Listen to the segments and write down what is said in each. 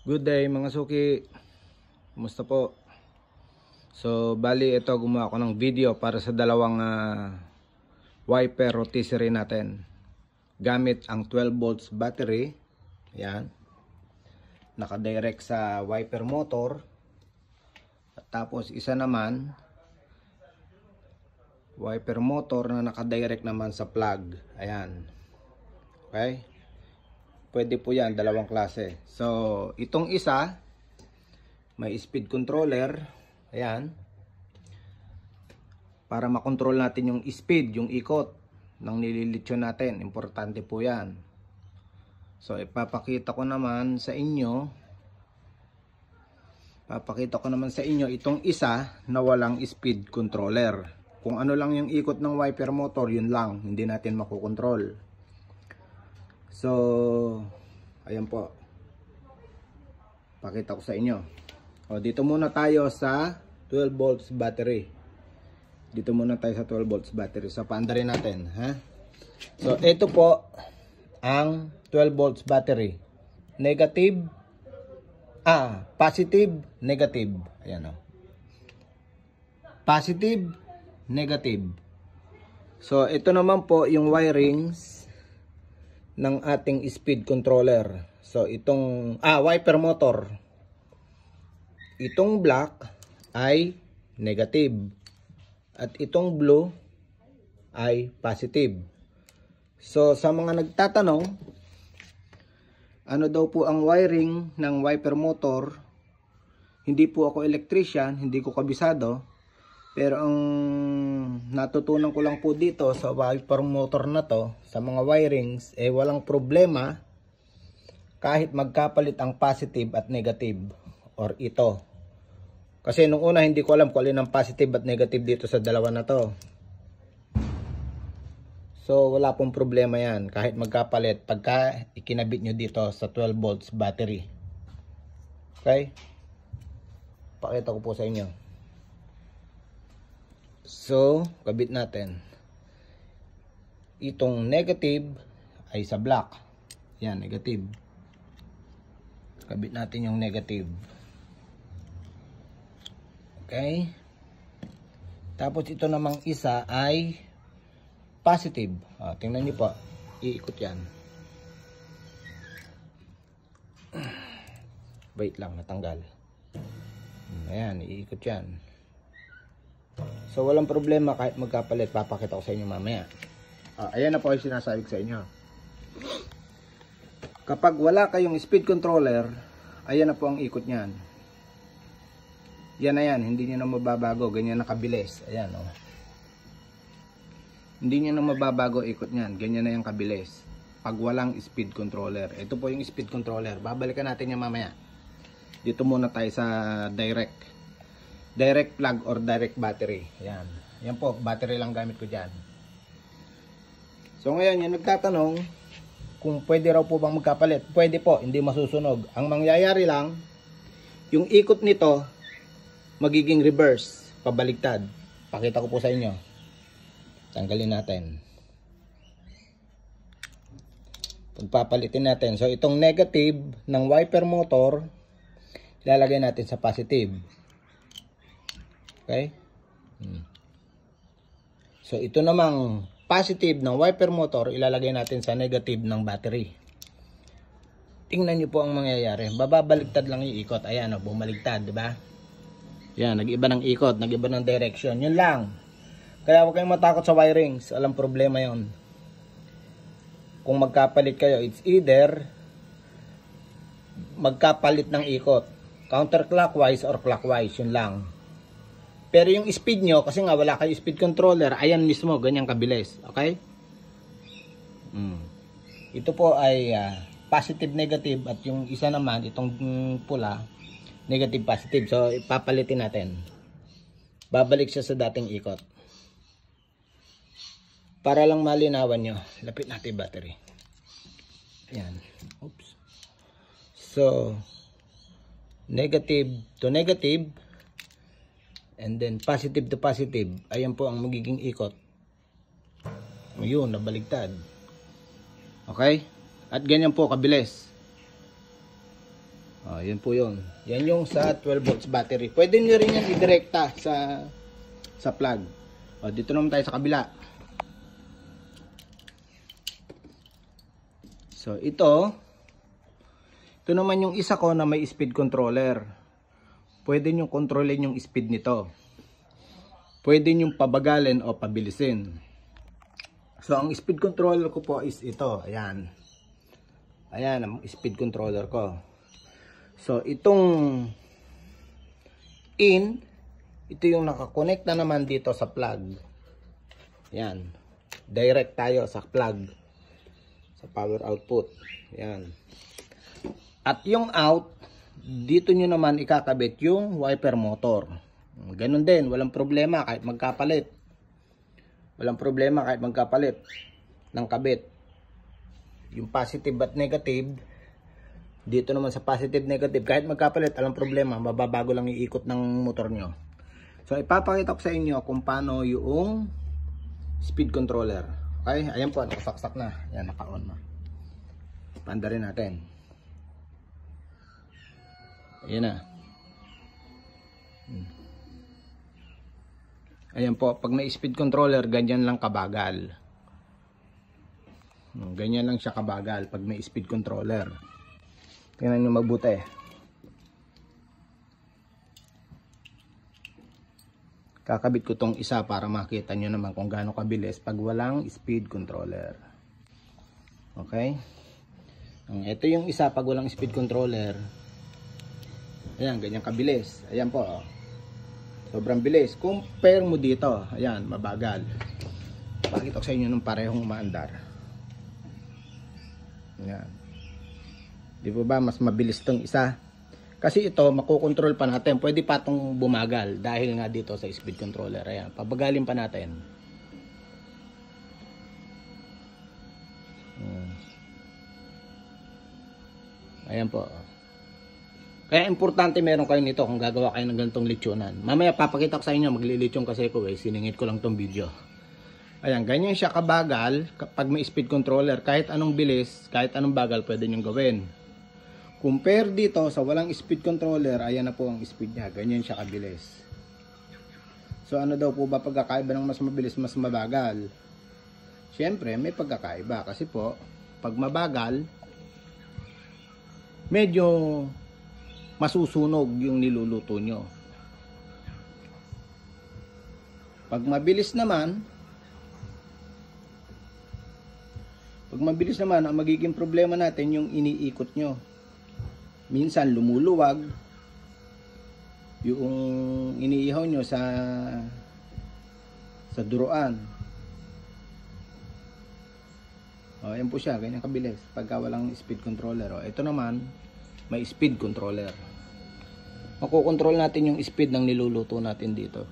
Good day mga suki. Kumusta po? So bali ito gumawa ako ng video para sa dalawang uh, wiper rotisserie natin. Gamit ang 12 volts battery. Yan. Nakadirect sa wiper motor. At tapos isa naman wiper motor na nakadirect naman sa plug. Ayan. Okay? pwede po yan, dalawang klase. So, itong isa, may speed controller. Ayan. Para makontrol natin yung speed, yung ikot ng nililitsyo natin. Importante po yan. So, ipapakita ko naman sa inyo. Papakita ko naman sa inyo itong isa na walang speed controller. Kung ano lang yung ikot ng wiper motor, yun lang. Hindi natin makukontrol. So, ayan po. Pakita ko sa inyo. O, dito muna tayo sa 12 volts battery. Dito muna tayo sa 12 volts battery. So, paandarin natin. Ha? So, ito po ang 12 volts battery. Negative, ah, positive, negative. Ayan o. Positive, negative. So, ito naman po yung wirings ng ating speed controller. So itong ah wiper motor. Itong black ay negative at itong blue ay positive. So sa mga nagtatanong ano daw po ang wiring ng wiper motor? Hindi po ako electrician, hindi ko kabisado. Pero ang natutunan ko lang po dito sa wiper motor na to, sa mga wirings, eh walang problema kahit magkapalit ang positive at negative or ito. Kasi nung una hindi ko alam kung alin ang positive at negative dito sa dalawa na to. So wala pong problema yan kahit magkapalit pagka ikinabit nyo dito sa 12 volts battery. Okay? Pakita ko po sa inyo. So, kabit natin. Itong negative ay sa black. Yan, negative. Kabit natin yung negative. Okay. Tapos ito namang isa ay positive. Ah, tingnan niyo po. Iikot yan. Wait lang, natanggal. Ayan, iikot yan. So walang problema kahit magkapalit. Papakita ko sa inyo mamaya. Uh, ayan na po yung sinasabi ko sa inyo. Kapag wala kayong speed controller, ayan na po ang ikot niyan. Yan na yan. Hindi niyo na mababago. Ganyan nakabilis. Ayan o. Oh. Hindi niyo na mababago ikot niyan. Ganyan na yung kabilis. Pag walang speed controller. Ito po yung speed controller. Babalikan natin yan mamaya. Dito muna tayo sa direct direct plug or direct battery. Yan. Yan po, battery lang gamit ko dyan. So ngayon, yung nagtatanong kung pwede raw po bang magkapalit. Pwede po, hindi masusunog. Ang mangyayari lang, yung ikot nito, magiging reverse, pabaliktad. Pakita ko po sa inyo. Tanggalin natin. Pagpapalitin natin. So itong negative ng wiper motor, ilalagay natin sa positive Okay? Hmm. So, ito namang positive ng wiper motor, ilalagay natin sa negative ng battery. Tingnan nyo po ang mangyayari. Bababaligtad lang yung ikot. Ayan, oh, bumaligtad, di ba? Yan, nag-iba ng ikot, nag-iba ng direction. Yun lang. Kaya huwag kayong matakot sa wirings. Alam problema yon. Kung magkapalit kayo, it's either magkapalit ng ikot. Counterclockwise or clockwise, yun lang. Pero yung speed nyo, kasi nga wala kayo speed controller, ayan mismo, ganyan kabilis. Okay? Mm. Ito po ay uh, ah, positive-negative at yung isa naman, itong pula, negative-positive. So, ipapalitin natin. Babalik siya sa dating ikot. Para lang malinawan nyo, lapit natin battery. Ayan. Oops. So, negative to negative, and then positive to positive ayan po ang magiging ikot yun nabaligtad okay at ganyan po kabilis oh, yun po yun yan yung sa 12 volts battery pwede nyo rin yan idirekta sa sa plug oh, dito naman tayo sa kabila so ito ito naman yung isa ko na may speed controller pwede nyong kontrolin yung speed nito. Pwede nyong pabagalin o pabilisin. So, ang speed controller ko po is ito. Ayan. Ayan, ang speed controller ko. So, itong in, ito yung nakakonect na naman dito sa plug. Ayan. Direct tayo sa plug. Sa power output. Ayan. At yung out, dito nyo naman ikakabit yung wiper motor. Ganun din, walang problema kahit magkapalit. Walang problema kahit magkapalit ng kabit. Yung positive at negative, dito naman sa positive negative, kahit magkapalit, alam problema, mababago lang iikot ng motor nyo. So, ipapakita ko sa inyo kung paano yung speed controller. Okay, ayan po, nakasaksak na. Ayan, naka-on na. Panda rin natin. Ayan na. Hmm. Ayan po, pag may speed controller, ganyan lang kabagal. Hmm, ganyan lang siya kabagal pag may speed controller. Tingnan nyo mabuti. Kakabit ko tong isa para makita nyo naman kung gaano kabilis pag walang speed controller. Okay? Ito yung isa pag walang speed controller. Ayan, ganyan kabilis. Ayan po. Sobrang bilis. Compare mo dito. Ayan, mabagal. Pakita ko sa inyo ng parehong umaandar. Ayan. Di ba ba, mas mabilis tong isa? Kasi ito, makukontrol pa natin. Pwede pa itong bumagal dahil nga dito sa speed controller. Ayan, pabagalin pa natin. Ayan po. Kaya importante meron kayo nito kung gagawa kayo ng ganitong lechonan. Mamaya papakita ko sa inyo, maglilechon kasi ko eh. Siningit ko lang tong video. Ayan, ganyan siya kabagal kapag may speed controller. Kahit anong bilis, kahit anong bagal pwede nyo gawin. Compare dito sa walang speed controller, ayan na po ang speed niya. Ganyan siya kabilis. So ano daw po ba pagkakaiba ng mas mabilis, mas mabagal? Siyempre, may pagkakaiba kasi po, pag mabagal, medyo masusunog yung niluluto nyo. Pag mabilis naman, pag mabilis naman, ang magiging problema natin yung iniikot nyo. Minsan lumuluwag yung iniihaw nyo sa sa duruan. O, yan po siya, ganyan kabilis. Pagka walang speed controller. O, ito naman, may speed controller makokontrol natin yung speed ng niluluto natin dito.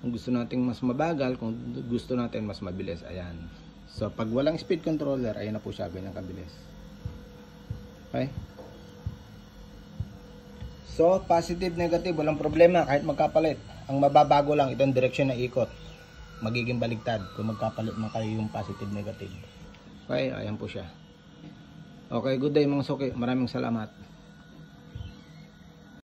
Kung gusto natin mas mabagal, kung gusto natin mas mabilis, ayan. So, pag walang speed controller, ayan na po siya, ganyan kabilis. Okay? So, positive, negative, walang problema kahit magkapalit. Ang mababago lang, itong direction na ikot. Magiging baligtad kung magkapalit man kayo yung positive, negative. Okay, ayan po siya. Okay, good day mga suki. Maraming salamat.